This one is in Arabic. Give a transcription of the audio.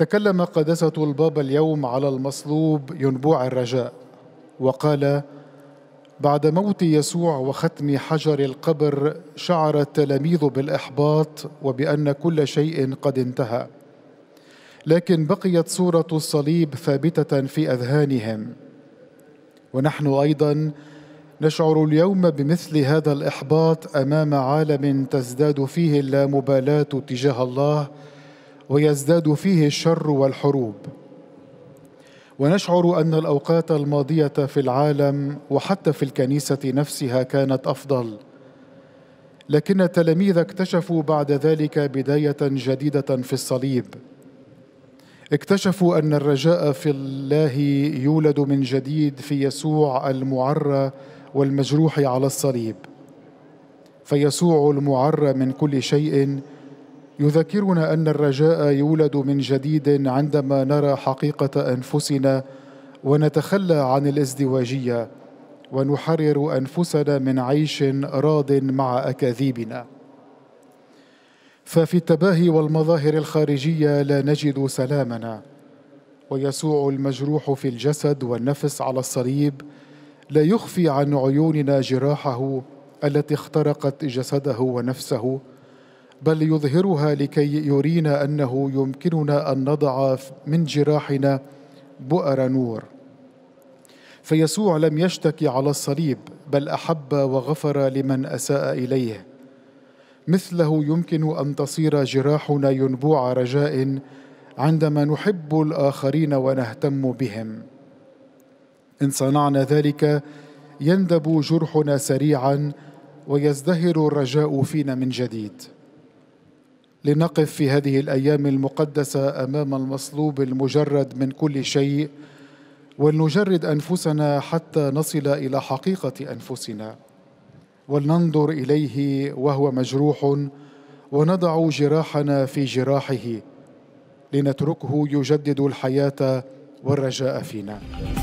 تكلم قداسة البابا اليوم على المصلوب ينبوع الرجاء وقال بعد موت يسوع وختم حجر القبر شعر التلاميذ بالاحباط وبان كل شيء قد انتهى لكن بقيت صوره الصليب ثابته في اذهانهم ونحن ايضا نشعر اليوم بمثل هذا الاحباط امام عالم تزداد فيه اللامبالاه تجاه الله ويزداد فيه الشر والحروب ونشعر ان الاوقات الماضيه في العالم وحتى في الكنيسه نفسها كانت افضل لكن التلاميذ اكتشفوا بعد ذلك بدايه جديده في الصليب اكتشفوا ان الرجاء في الله يولد من جديد في يسوع المعرى والمجروح على الصليب فيسوع المعرى من كل شيء يذكرنا أن الرجاء يولد من جديد عندما نرى حقيقة أنفسنا ونتخلى عن الازدواجية ونحرر أنفسنا من عيش راض مع أكاذيبنا ففي التباهي والمظاهر الخارجية لا نجد سلامنا ويسوع المجروح في الجسد والنفس على الصليب لا يخفي عن عيوننا جراحه التي اخترقت جسده ونفسه بل يظهرها لكي يرينا انه يمكننا ان نضع من جراحنا بؤر نور فيسوع لم يشتكي على الصليب بل احب وغفر لمن اساء اليه مثله يمكن ان تصير جراحنا ينبوع رجاء عندما نحب الاخرين ونهتم بهم ان صنعنا ذلك يندب جرحنا سريعا ويزدهر الرجاء فينا من جديد لنقف في هذه الايام المقدسه امام المصلوب المجرد من كل شيء ولنجرد انفسنا حتى نصل الى حقيقه انفسنا ولننظر اليه وهو مجروح ونضع جراحنا في جراحه لنتركه يجدد الحياه والرجاء فينا